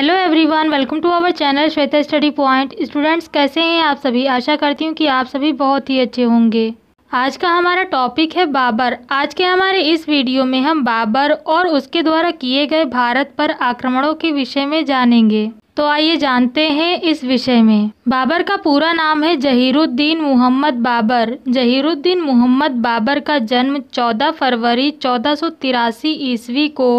hello everyone welcome to our channel Shweta study point students कैसे हैं आप सभी आशा करती हूँ कि आप सभी बहुत ही अच्छे होंगे आज का हमारा टॉपिक है बाबर आज के हमारे इस वीडियो में हम बाबर और उसके द्वारा किए गए भारत पर आक्रमणों के विषय में जानेंगे तो आइए जानते हैं इस विषय में बाबर का पूरा नाम है जहीरुद्दीन मोहम्मद बाबर जहीरुद्दीन मोहम्मद बाबर का जन्म 14 फरवरी 1483 ईस्वी को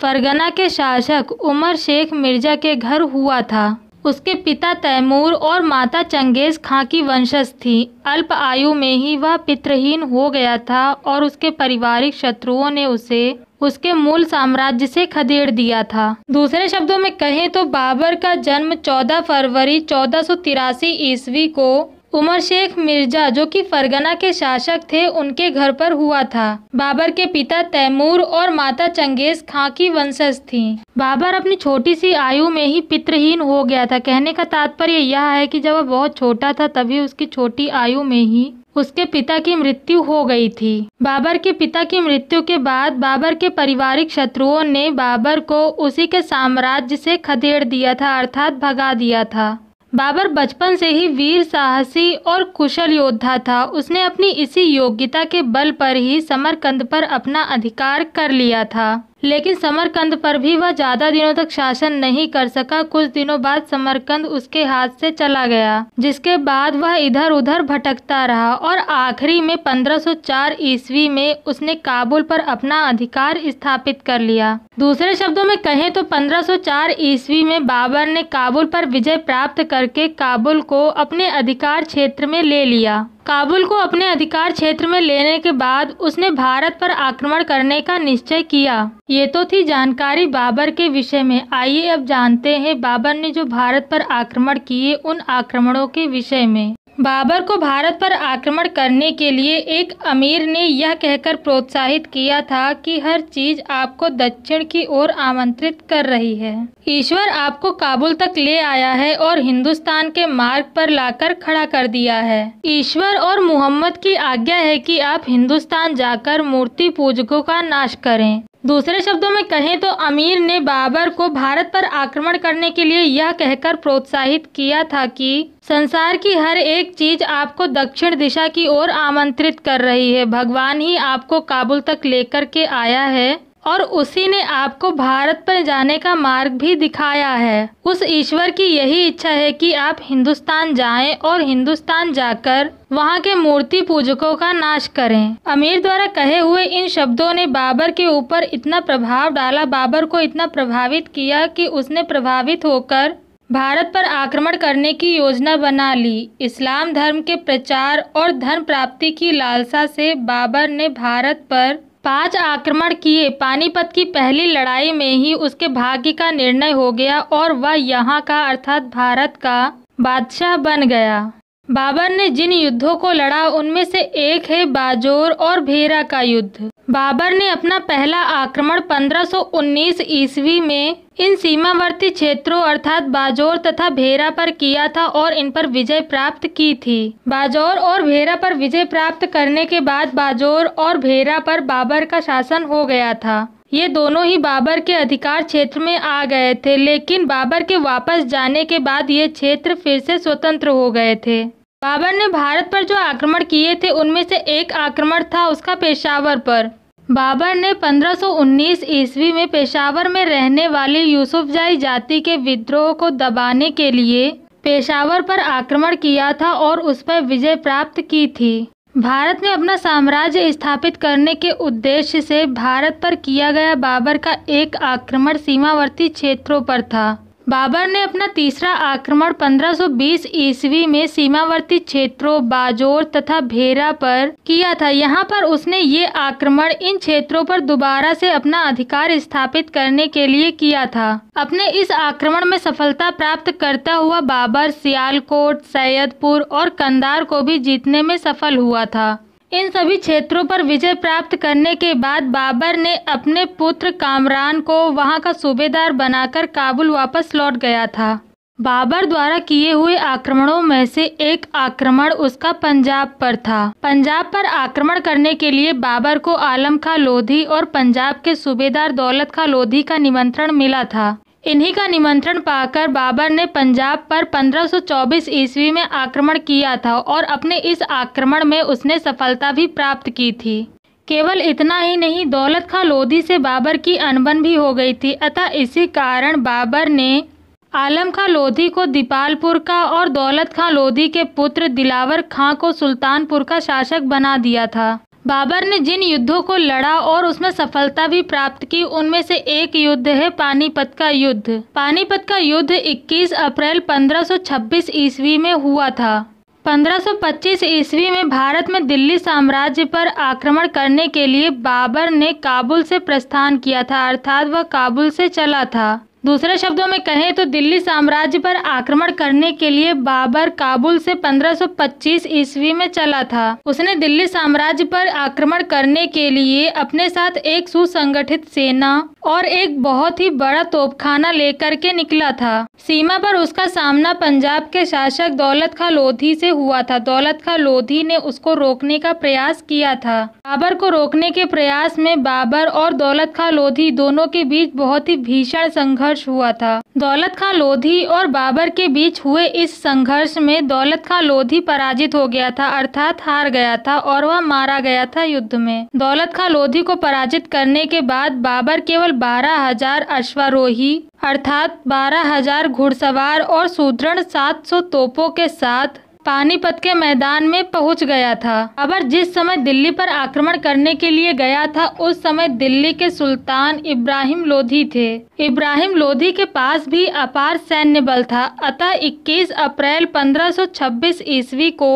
फरगना के शासक उमर शेख मिर्जा के घर हुआ था उसके पिता तैमूर और माता चंगेज़ खां की वंशज थी अल्प आयु में ही वह पित्रहीन हो गया था और उसके पारिवारिक शत्रुओं ने उसे उसके मूल साम्राज्य से खदेड़ दिया था दूसरे शब्दों में कहें तो बाबर का जन्म 14 फरवरी चौदह ईस्वी को उमर शेख मिर्जा जो कि फरगना के शासक थे उनके घर पर हुआ था बाबर के पिता तैमूर और माता चंगेज खां की वंशज थी बाबर अपनी छोटी सी आयु में ही पितृहीन हो गया था कहने का तात्पर्य यह है कि जब वह बहुत छोटा था तभी उसकी छोटी आयु में ही उसके पिता की मृत्यु हो गई थी बाबर के पिता की मृत्यु के बाद बाबर के पारिवारिक शत्रुओं ने बाबर को उसी के साम्राज्य से खदेड़ दिया था अर्थात भगा दिया था बाबर बचपन से ही वीर साहसी और कुशल योद्धा था उसने अपनी इसी योग्यता के बल पर ही समरकंद पर अपना अधिकार कर लिया था लेकिन समरकंद पर भी वह ज़्यादा दिनों तक शासन नहीं कर सका कुछ दिनों बाद समरकंद उसके हाथ से चला गया जिसके बाद वह इधर उधर भटकता रहा और आखिरी में 1504 ईस्वी में उसने काबुल पर अपना अधिकार स्थापित कर लिया दूसरे शब्दों में कहें तो 1504 ईस्वी में बाबर ने काबुल पर विजय प्राप्त करके काबुल को अपने अधिकार क्षेत्र में ले लिया काबुल को अपने अधिकार क्षेत्र में लेने के बाद उसने भारत पर आक्रमण करने का निश्चय किया ये तो थी जानकारी बाबर के विषय में आइए अब जानते हैं बाबर ने जो भारत पर आक्रमण किए उन आक्रमणों के विषय में बाबर को भारत पर आक्रमण करने के लिए एक अमीर ने यह कहकर प्रोत्साहित किया था कि हर चीज आपको दक्षिण की ओर आमंत्रित कर रही है ईश्वर आपको काबुल तक ले आया है और हिंदुस्तान के मार्ग पर लाकर खड़ा कर दिया है ईश्वर और मोहम्मद की आज्ञा है कि आप हिंदुस्तान जाकर मूर्ति पूजकों का नाश करें दूसरे शब्दों में कहें तो अमीर ने बाबर को भारत पर आक्रमण करने के लिए यह कहकर प्रोत्साहित किया था कि संसार की हर एक चीज आपको दक्षिण दिशा की ओर आमंत्रित कर रही है भगवान ही आपको काबुल तक लेकर के आया है और उसी ने आपको भारत पर जाने का मार्ग भी दिखाया है उस ईश्वर की यही इच्छा है कि आप हिंदुस्तान जाएं और हिंदुस्तान जाकर वहाँ के मूर्ति पूजकों का नाश करें अमीर द्वारा कहे हुए इन शब्दों ने बाबर के ऊपर इतना प्रभाव डाला बाबर को इतना प्रभावित किया कि उसने प्रभावित होकर भारत पर आक्रमण करने की योजना बना ली इस्लाम धर्म के प्रचार और धन प्राप्ति की लालसा से बाबर ने भारत पर पांच आक्रमण किए पानीपत की पहली लड़ाई में ही उसके भाग्य का निर्णय हो गया और वह यहाँ का अर्थात भारत का बादशाह बन गया बाबर ने जिन युद्धों को लड़ा उनमें से एक है बाजोर और भेरा का युद्ध बाबर ने अपना पहला आक्रमण 1519 ईस्वी में इन सीमावर्ती क्षेत्रों अर्थात बाजौर तथा भेरा पर किया था और इन पर विजय प्राप्त की थी बाजौर और भेरा पर विजय प्राप्त करने के बाद बाजौर और भेरा पर बाबर का शासन हो गया था ये दोनों ही बाबर के अधिकार क्षेत्र में आ गए थे लेकिन बाबर के वापस जाने के बाद ये क्षेत्र फिर से स्वतंत्र हो गए थे बाबर ने भारत पर जो आक्रमण किए थे उनमें से एक आक्रमण था उसका पेशावर पर बाबर ने 1519 ईस्वी में पेशावर में रहने वाली यूसुफजाई जाति के विद्रोह को दबाने के लिए पेशावर पर आक्रमण किया था और उस पर विजय प्राप्त की थी भारत में अपना साम्राज्य स्थापित करने के उद्देश्य से भारत पर किया गया बाबर का एक आक्रमण सीमावर्ती क्षेत्रों पर था बाबर ने अपना तीसरा आक्रमण 1520 ईस्वी में सीमावर्ती क्षेत्रों बाजोर तथा भेरा पर किया था यहाँ पर उसने ये आक्रमण इन क्षेत्रों पर दोबारा से अपना अधिकार स्थापित करने के लिए किया था अपने इस आक्रमण में सफलता प्राप्त करता हुआ बाबर सियालकोट सैयदपुर और कंदार को भी जीतने में सफल हुआ था इन सभी क्षेत्रों पर विजय प्राप्त करने के बाद बाबर ने अपने पुत्र कामरान को वहां का सूबेदार बनाकर काबुल वापस लौट गया था बाबर द्वारा किए हुए आक्रमणों में से एक आक्रमण उसका पंजाब पर था पंजाब पर आक्रमण करने के लिए बाबर को आलम खा लोधी और पंजाब के सूबेदार दौलत खा लोधी का निमंत्रण मिला था इन्हीं का निमंत्रण पाकर बाबर ने पंजाब पर 1524 ईस्वी में आक्रमण किया था और अपने इस आक्रमण में उसने सफलता भी प्राप्त की थी केवल इतना ही नहीं दौलत खां लोधी से बाबर की अनबन भी हो गई थी अतः इसी कारण बाबर ने आलम खां लोधी को दीपालपुर का और दौलत खां लोधी के पुत्र दिलावर खां को सुल्तानपुर का शासक बना दिया था बाबर ने जिन युद्धों को लड़ा और उसमें सफलता भी प्राप्त की उनमें से एक युद्ध है पानीपत का युद्ध पानीपत का युद्ध 21 अप्रैल 1526 ईस्वी में हुआ था 1525 ईस्वी में भारत में दिल्ली साम्राज्य पर आक्रमण करने के लिए बाबर ने काबुल से प्रस्थान किया था अर्थात वह काबुल से चला था दूसरे शब्दों में कहें तो दिल्ली साम्राज्य पर आक्रमण करने के लिए बाबर काबुल से 1525 ईस्वी में चला था उसने दिल्ली साम्राज्य पर आक्रमण करने के लिए अपने साथ एक सुसंगठित सेना और एक बहुत ही बड़ा तोपखाना लेकर के निकला था सीमा पर उसका सामना पंजाब के शासक दौलत खा लोधी से हुआ था दौलत खा लोधी ने उसको रोकने का प्रयास किया था बाबर को रोकने के प्रयास में बाबर और दौलत खा लोधी दोनों के बीच बहुत ही भीषण संघर्ष संघर्ष हुआ था दौलत खां लोधी और बाबर के बीच हुए इस संघर्ष में दौलत खां लोधी पराजित हो गया था अर्थात हार गया था और वह मारा गया था युद्ध में दौलत खां लोधी को पराजित करने के बाद बाबर केवल बारह हजार अश्वारोही अर्थात बारह हजार घुड़सवार और सुदृढ़ सात सौ तोपों के साथ पानीपत के मैदान में पहुंच गया था अबर जिस समय दिल्ली पर आक्रमण करने के लिए गया था उस समय दिल्ली के सुल्तान इब्राहिम लोधी थे इब्राहिम लोधी के पास भी अपार सैन्य बल था अतः 21 अप्रैल 1526 ईस्वी को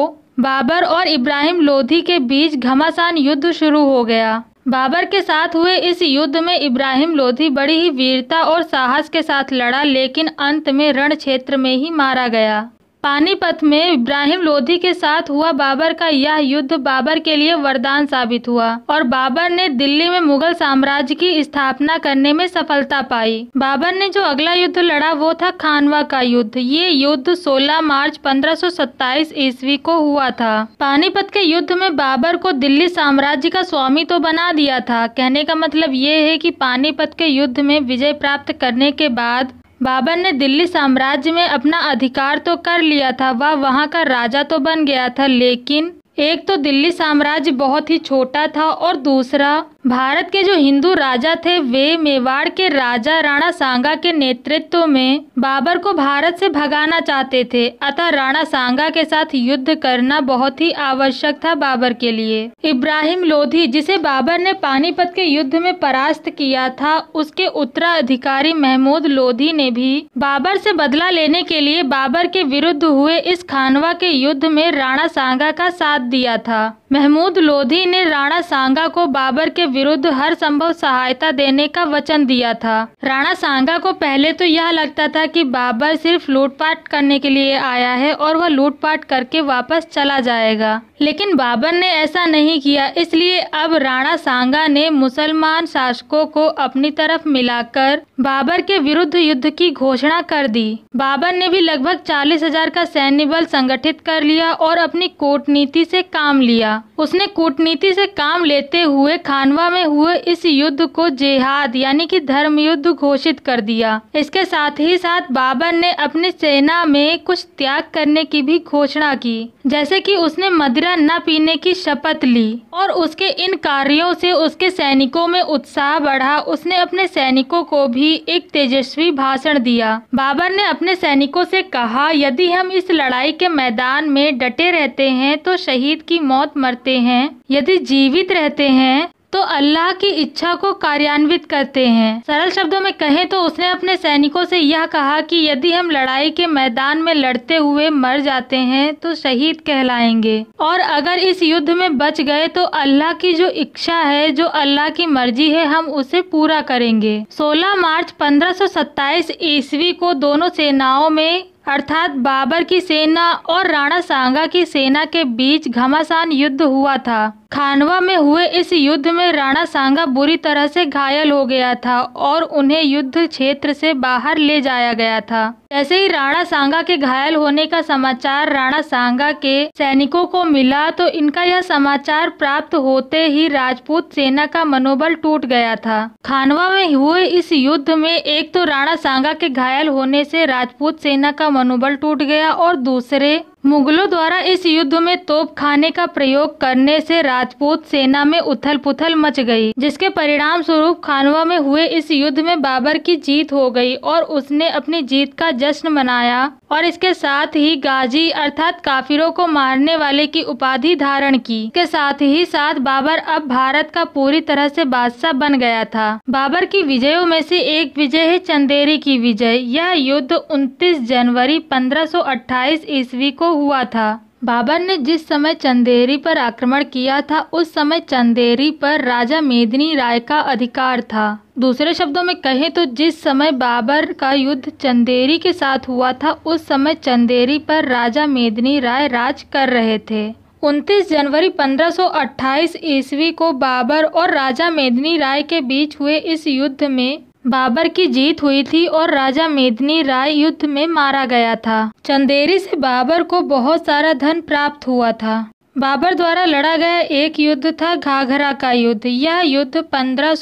बाबर और इब्राहिम लोधी के बीच घमासान युद्ध शुरू हो गया बाबर के साथ हुए इस युद्ध में इब्राहिम लोधी बड़ी ही वीरता और साहस के साथ लड़ा लेकिन अंत में रण क्षेत्र में ही मारा गया पानीपत में इब्राहिम लोधी के साथ हुआ बाबर का यह युद्ध बाबर के लिए वरदान साबित हुआ और बाबर ने दिल्ली में मुगल साम्राज्य की स्थापना करने में सफलता पाई बाबर ने जो अगला युद्ध लड़ा वो था खानवा का युद्ध ये युद्ध 16 मार्च 1527 ईस्वी को हुआ था पानीपत के युद्ध में बाबर को दिल्ली साम्राज्य का स्वामी तो बना दिया था कहने का मतलब ये है की पानीपत के युद्ध में विजय प्राप्त करने के बाद बाबर ने दिल्ली साम्राज्य में अपना अधिकार तो कर लिया था वह वहाँ का राजा तो बन गया था लेकिन एक तो दिल्ली साम्राज्य बहुत ही छोटा था और दूसरा भारत के जो हिंदू राजा थे वे मेवाड़ के राजा राणा सांगा के नेतृत्व में बाबर को भारत से भगाना चाहते थे अतः राणा सांगा के साथ युद्ध करना बहुत ही आवश्यक था बाबर के लिए इब्राहिम लोधी जिसे बाबर ने पानीपत के युद्ध में परास्त किया था उसके उत्तराधिकारी महमूद लोधी ने भी बाबर से बदला लेने के लिए बाबर के विरुद्ध हुए इस खानवा के युद्ध में राणा सांगा का साथ दिया था महमूद लोधी ने राणा सांगा को बाबर के विरुद्ध हर संभव सहायता देने का वचन दिया था राणा सांगा को पहले तो यह लगता था कि बाबर सिर्फ लूटपाट करने के लिए आया है और वह लूटपाट करके वापस चला जाएगा लेकिन बाबर ने ऐसा नहीं किया इसलिए अब राणा सांगा ने मुसलमान शासकों को अपनी तरफ मिलाकर बाबर के विरुद्ध युद्ध की घोषणा कर दी बाबर ने भी लगभग चालीस हजार का सैन्य बल संगठित कर लिया और अपनी कूटनीति से काम लिया उसने कूटनीति से काम लेते हुए खानवा में हुए इस युद्ध को जेहाद यानी कि धर्म युद्ध घोषित कर दिया इसके साथ ही साथ बाबर ने अपनी सेना में कुछ त्याग करने की भी घोषणा की जैसे कि उसने मदिरा मदिरा न पीने की शपथ ली और उसके इन कार्यों से उसके सैनिकों में उत्साह बढ़ा उसने अपने सैनिकों को भी एक तेजस्वी भाषण दिया बाबर ने अपने सैनिकों से कहा यदि हम इस लड़ाई के मैदान में डटे रहते हैं तो शहीद की मौत मरते हैं यदि जीवित रहते हैं तो अल्लाह की इच्छा को कार्यान्वित करते हैं सरल शब्दों में कहें तो उसने अपने सैनिकों से यह कहा कि यदि हम लड़ाई के मैदान में लड़ते हुए मर जाते हैं तो शहीद कहलाएंगे और अगर इस युद्ध में बच गए तो अल्लाह की जो इच्छा है जो अल्लाह की मर्जी है हम उसे पूरा करेंगे 16 मार्च 1527 ईस्वी को दोनों सेनाओं में अर्थात बाबर की सेना और राणा सांगा की सेना के बीच घमासान युद्ध हुआ था खानवा में हुए इस युद्ध में राणा सांगा बुरी तरह से घायल हो गया था और उन्हें युद्ध क्षेत्र से बाहर ले जाया गया था जैसे ही राणा सांगा के घायल होने का समाचार राणा सांगा के सैनिकों को मिला तो इनका यह समाचार प्राप्त होते ही राजपूत सेना का मनोबल टूट गया था खानवा में हुए इस युद्ध में एक तो राणा सांगा के घायल होने से राजपूत सेना का मनोबल टूट गया और दूसरे मुगलों द्वारा इस युद्ध में तोप खाने का प्रयोग करने से राजपूत सेना में उथल पुथल मच गई जिसके परिणाम स्वरूप खानवा में हुए इस युद्ध में बाबर की जीत हो गई और उसने अपनी जीत का जश्न मनाया और इसके साथ ही गाजी अर्थात काफिरों को मारने वाले की उपाधि धारण की के साथ ही साथ बाबर अब भारत का पूरी तरह से बादशाह बन गया था बाबर की विजयों में से एक विजय है चंदेरी की विजय यह युद्ध 29 जनवरी 1528 ईस्वी को हुआ था बाबर ने जिस समय चंदेरी पर आक्रमण किया था उस समय चंदेरी पर राजा मेदिनी राय का अधिकार था दूसरे शब्दों में कहें तो जिस समय बाबर का युद्ध चंदेरी के साथ हुआ था उस समय चंदेरी पर राजा मेदिनी राय राज कर रहे थे 29 जनवरी 1528 ईस्वी को बाबर और राजा मेदिनी राय के बीच हुए इस युद्ध में बाबर की जीत हुई थी और राजा मेदनी राय युद्ध में मारा गया था चंदेरी से बाबर को बहुत सारा धन प्राप्त हुआ था बाबर द्वारा लड़ा गया एक युद्ध था घाघरा का युद्ध यह युद्ध पंद्रह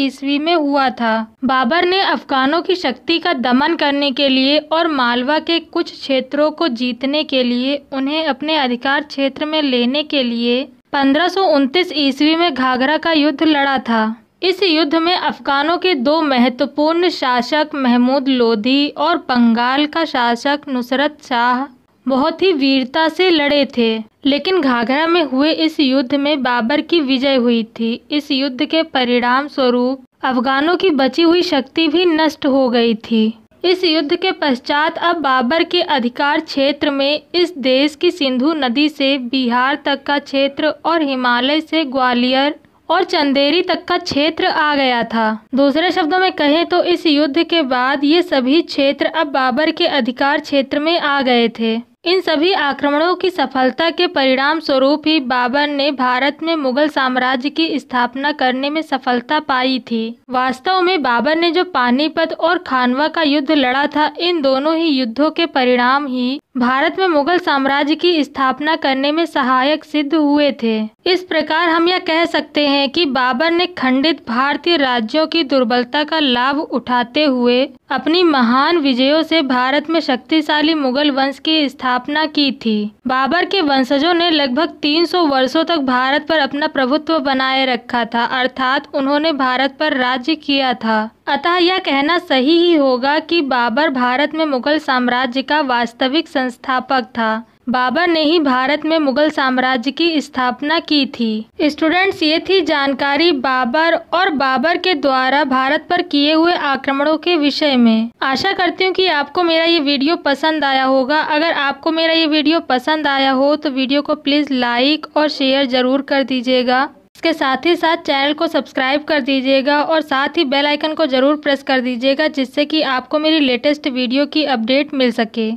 ईस्वी में हुआ था बाबर ने अफगानों की शक्ति का दमन करने के लिए और मालवा के कुछ क्षेत्रों को जीतने के लिए उन्हें अपने अधिकार क्षेत्र में लेने के लिए पंद्रह ईस्वी में घाघरा का युद्ध लड़ा था इस युद्ध में अफगानों के दो महत्वपूर्ण शासक महमूद लोधी और बंगाल का शासक नुसरत शाह बहुत ही वीरता से लड़े थे लेकिन घाघरा में हुए इस युद्ध में बाबर की विजय हुई थी इस युद्ध के परिणाम स्वरूप अफगानों की बची हुई शक्ति भी नष्ट हो गई थी इस युद्ध के पश्चात अब बाबर के अधिकार क्षेत्र में इस देश की सिंधु नदी से बिहार तक का क्षेत्र और हिमालय से ग्वालियर और चंदेरी तक का क्षेत्र आ गया था दूसरे शब्दों में कहें तो इस युद्ध के बाद ये सभी क्षेत्र अब बाबर के अधिकार क्षेत्र में आ गए थे इन सभी आक्रमणों की सफलता के परिणाम स्वरूप ही बाबर ने भारत में मुगल साम्राज्य की स्थापना करने में सफलता पाई थी वास्तव में बाबर ने जो पानीपत और खानवा का युद्ध लड़ा था इन दोनों ही युद्धों के परिणाम ही भारत में मुगल साम्राज्य की स्थापना करने में सहायक सिद्ध हुए थे इस प्रकार हम यह कह सकते हैं कि बाबर ने खंडित भारतीय राज्यों की दुर्बलता का लाभ उठाते हुए अपनी महान विजयों से भारत में शक्तिशाली मुगल वंश की स्थापना की थी बाबर के वंशजों ने लगभग 300 वर्षों तक भारत पर अपना प्रभुत्व बनाए रखा था अर्थात उन्होंने भारत पर राज्य किया था अतः यह कहना सही ही होगा कि बाबर भारत में मुगल साम्राज्य का वास्तविक संस्थापक था बाबर ने ही भारत में मुगल साम्राज्य की स्थापना की थी स्टूडेंट्स ये थी जानकारी बाबर और बाबर के द्वारा भारत पर किए हुए आक्रमणों के विषय में आशा करती हूँ कि आपको मेरा ये वीडियो पसंद आया होगा अगर आपको मेरा ये वीडियो पसंद आया हो तो वीडियो को प्लीज़ लाइक और शेयर ज़रूर कर दीजिएगा इसके साथ ही साथ चैनल को सब्सक्राइब कर दीजिएगा और साथ ही बेल आइकन को ज़रूर प्रेस कर दीजिएगा जिससे कि आपको मेरी लेटेस्ट वीडियो की अपडेट मिल सके